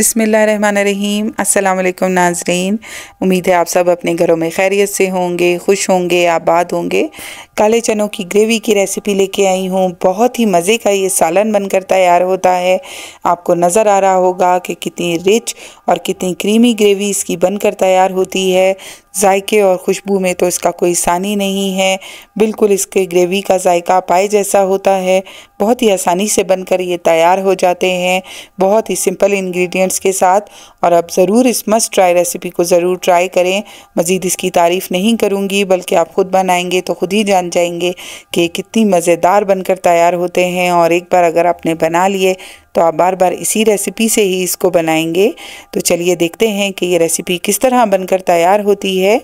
बिसमीम अल्लाम नाजरीन उम्मीद है आप सब अपने घरों में खैरियत से होंगे खुश होंगे आबाद होंगे काले चनों की ग्रेवी की रेसिपी लेके आई हूँ बहुत ही मज़े का ये सालन बनकर तैयार होता है आपको नज़र आ रहा होगा कि कितनी रिच और कितनी क्रीमी ग्रेवी इसकी बनकर तैयार होती है जायके और खुशबू में तो इसका कोई सानी नहीं है बिल्कुल इसके ग्रेवी का जायका पाए जैसा होता है बहुत ही आसानी से बनकर ये तैयार हो जाते हैं बहुत ही सिंपल इंग्रेडिएंट्स के साथ और आप ज़रूर इस मस्ट ट्राई रेसिपी को ज़रूर ट्राई करें मज़ीद इसकी तारीफ़ नहीं करूँगी बल्कि आप ख़ुद बनाएंगे तो ख़ुद ही जान जाएंगे कि कितनी मज़ेदार बनकर तैयार होते हैं और एक बार अगर आपने बना लिए तो आप बार बार इसी रेसिपी से ही इसको बनाएंगे तो चलिए देखते हैं कि ये रेसिपी किस तरह बनकर तैयार होती है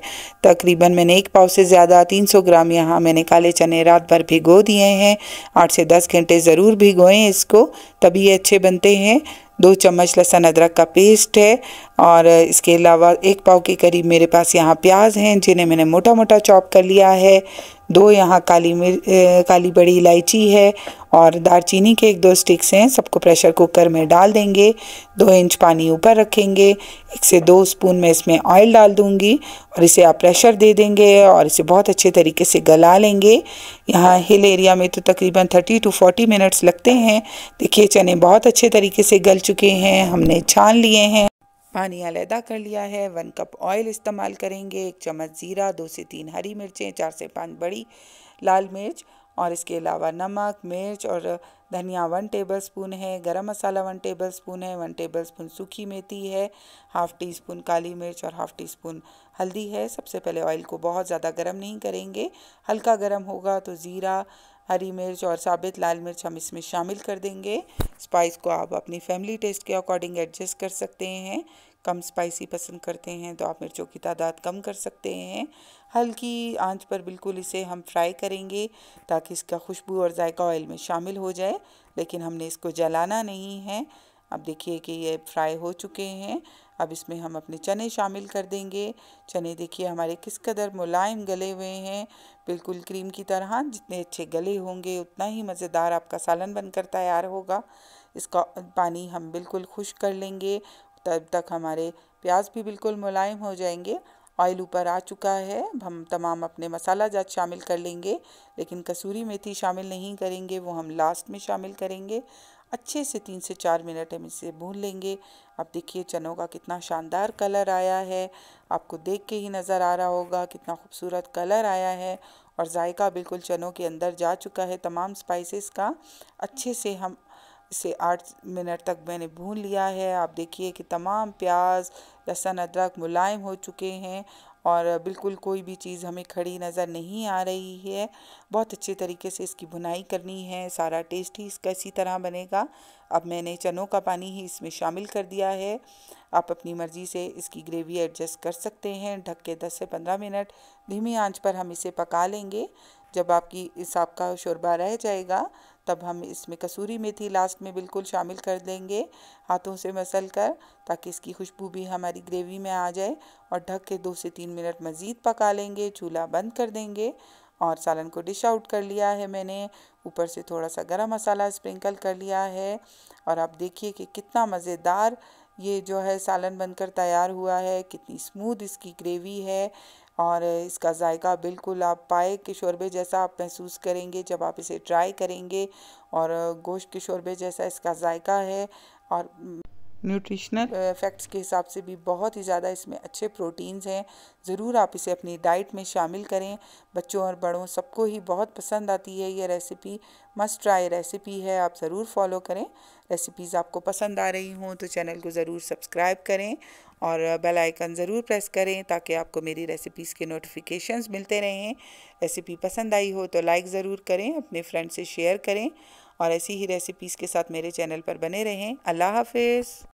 तकरीबन मैंने एक पाव से ज़्यादा 300 ग्राम यहाँ मैंने काले चने रात भर भिगो दिए हैं आठ से दस घंटे ज़रूर भिगोएं इसको तभी ये अच्छे बनते हैं दो चम्मच लहसुन अदरक का पेस्ट है और इसके अलावा एक पाव के करीब मेरे पास यहाँ प्याज हैं जिन्हें मैंने मोटा मोटा चॉप कर लिया है दो यहाँ काली मिर्च काली बड़ी इलायची है और दारचीनी के एक दो स्टिक्स हैं सबको प्रेशर कुकर में डाल देंगे दो इंच पानी ऊपर रखेंगे एक से दो स्पून में इसमें ऑयल डाल दूँगी और इसे आप प्रेशर दे देंगे और इसे बहुत अच्छे तरीके से गला लेंगे यहाँ हिल एरिया में तो तकरीबन थर्टी टू फोर्टी मिनट्स लगते हैं देखिए चने बहुत अच्छे तरीके से गल चुके हैं हमने छान लिए हैं पानी अलहदा कर लिया है वन कप ऑयल इस्तेमाल करेंगे एक चम्मच ज़ीरा दो से तीन हरी मिर्चें चार से पाँच बड़ी लाल मिर्च और इसके अलावा नमक मिर्च और धनिया वन टेबल स्पून है garam masala one tablespoon है वन टेबल स्पून सूखी मेथी है हाफ़ टी स्पून काली मिर्च और हाफ़ टी स्पून हल्दी है सबसे पहले ऑयल को बहुत ज़्यादा गर्म नहीं करेंगे हल्का गर्म होगा तो ज़ीरा हरी मिर्च और साबित लाल मिर्च हम इसमें शामिल कर देंगे स्पाइस को आप अपनी फैमिली टेस्ट के अकॉर्डिंग एडजस्ट कर सकते हैं कम स्पाइसी पसंद करते हैं तो आप मिर्चों की तादाद कम कर सकते हैं हल्की आंच पर बिल्कुल इसे हम फ्राई करेंगे ताकि इसका खुशबू और जायका ऑयल में शामिल हो जाए लेकिन हमने इसको जलाना नहीं है अब देखिए कि ये फ्राई हो चुके हैं अब इसमें हम अपने चने शामिल कर देंगे चने देखिए हमारे किस कदर मुलायम गले हुए हैं बिल्कुल क्रीम की तरह जितने अच्छे गले होंगे उतना ही मज़ेदार आपका सालन बनकर तैयार होगा इसका पानी हम बिल्कुल खुश कर लेंगे तब तक हमारे प्याज भी बिल्कुल मुलायम हो जाएंगे ऑयल ऊपर आ चुका है हम तमाम अपने मसाला जात शामिल कर लेंगे लेकिन कसूरी मेथी शामिल नहीं करेंगे वो हम लास्ट में शामिल करेंगे अच्छे से तीन से चार मिनट हम इसे भून लेंगे अब देखिए चनों का कितना शानदार कलर आया है आपको देख के ही नज़र आ रहा होगा कितना खूबसूरत कलर आया है और जायका बिल्कुल चनों के अंदर जा चुका है तमाम स्पाइसेस का अच्छे से हम से आठ मिनट तक मैंने भून लिया है आप देखिए कि तमाम प्याज लहसुन अदरक मुलायम हो चुके हैं और बिल्कुल कोई भी चीज़ हमें खड़ी नज़र नहीं आ रही है बहुत अच्छे तरीके से इसकी भुनाई करनी है सारा टेस्ट ही इसका इसी तरह बनेगा अब मैंने चनों का पानी ही इसमें शामिल कर दिया है आप अपनी मर्ज़ी से इसकी ग्रेवी एडजस्ट कर सकते हैं ढक के 10 से 15 मिनट धीमी आंच पर हम इसे पका लेंगे जब आपकी इस आपका शोरबा रह जाएगा तब हम इसमें कसूरी मेथी लास्ट में बिल्कुल शामिल कर देंगे हाथों से मसल कर ताकि इसकी खुशबू भी हमारी ग्रेवी में आ जाए और ढक के दो से तीन मिनट मज़ीद पका लेंगे चूल्हा बंद कर देंगे और सालन को डिश आउट कर लिया है मैंने ऊपर से थोड़ा सा गरम मसाला स्प्रिंकल कर लिया है और आप देखिए कि कितना मज़ेदार ये जो है सालन बनकर तैयार हुआ है कितनी स्मूथ इसकी ग्रेवी है और इसका जायका बिल्कुल आप पाए के शोरबे जैसा आप महसूस करेंगे जब आप इसे ट्राई करेंगे और गोश्त के शोरबे जैसा इसका जायका है और न्यूट्रिशनल फैक्ट्स के हिसाब से भी बहुत ही ज़्यादा इसमें अच्छे प्रोटीन्स हैं ज़रूर आप इसे अपनी डाइट में शामिल करें बच्चों और बड़ों सबको ही बहुत पसंद आती है ये रेसिपी मस्ट ट्राई रेसिपी है आप ज़रूर फॉलो करें रेसिपीज़ आपको पसंद आ रही हों तो चैनल को ज़रूर सब्सक्राइब करें और बेल आइकन ज़रूर प्रेस करें ताकि आपको मेरी रेसिपीज़ के नोटिफिकेशंस मिलते रहें रेसिपी पसंद आई हो तो लाइक ज़रूर करें अपने फ्रेंड से शेयर करें और ऐसी ही रेसिपीज़ के साथ मेरे चैनल पर बने रहें अल्लाह हाफिज़